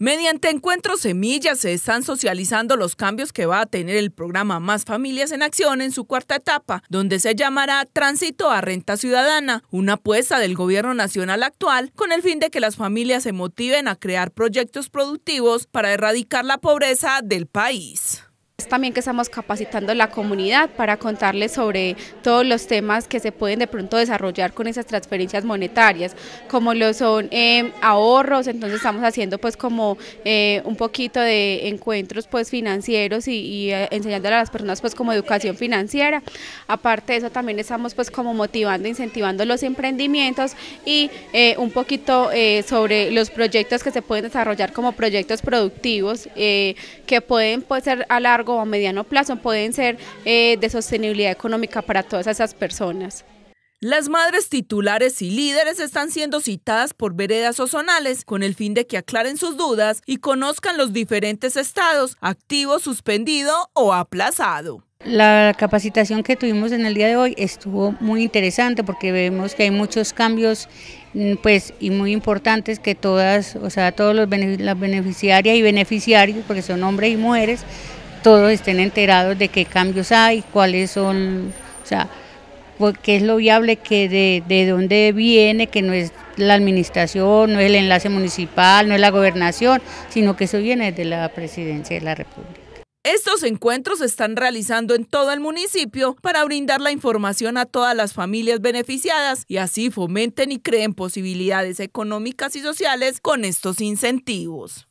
Mediante Encuentro semillas se están socializando los cambios que va a tener el programa Más Familias en Acción en su cuarta etapa, donde se llamará Tránsito a Renta Ciudadana, una apuesta del gobierno nacional actual con el fin de que las familias se motiven a crear proyectos productivos para erradicar la pobreza del país. También que estamos capacitando la comunidad para contarles sobre todos los temas que se pueden de pronto desarrollar con esas transferencias monetarias, como lo son eh, ahorros, entonces estamos haciendo pues como eh, un poquito de encuentros pues financieros y, y eh, enseñándole a las personas pues como educación financiera. Aparte de eso también estamos pues como motivando, incentivando los emprendimientos y un poquito sobre los proyectos que se pueden desarrollar como proyectos productivos que pueden pues ser a largo a mediano plazo pueden ser eh, de sostenibilidad económica para todas esas personas. Las madres titulares y líderes están siendo citadas por veredas o zonales con el fin de que aclaren sus dudas y conozcan los diferentes estados, activo, suspendido o aplazado. La capacitación que tuvimos en el día de hoy estuvo muy interesante porque vemos que hay muchos cambios mm, pues y muy importantes que todas, o sea, todos los las beneficiarias y beneficiarios, porque son hombres y mujeres, todos estén enterados de qué cambios hay, cuáles son, o sea, qué es lo viable, que de, de dónde viene, que no es la administración, no es el enlace municipal, no es la gobernación, sino que eso viene de la presidencia de la República. Estos encuentros se están realizando en todo el municipio para brindar la información a todas las familias beneficiadas y así fomenten y creen posibilidades económicas y sociales con estos incentivos.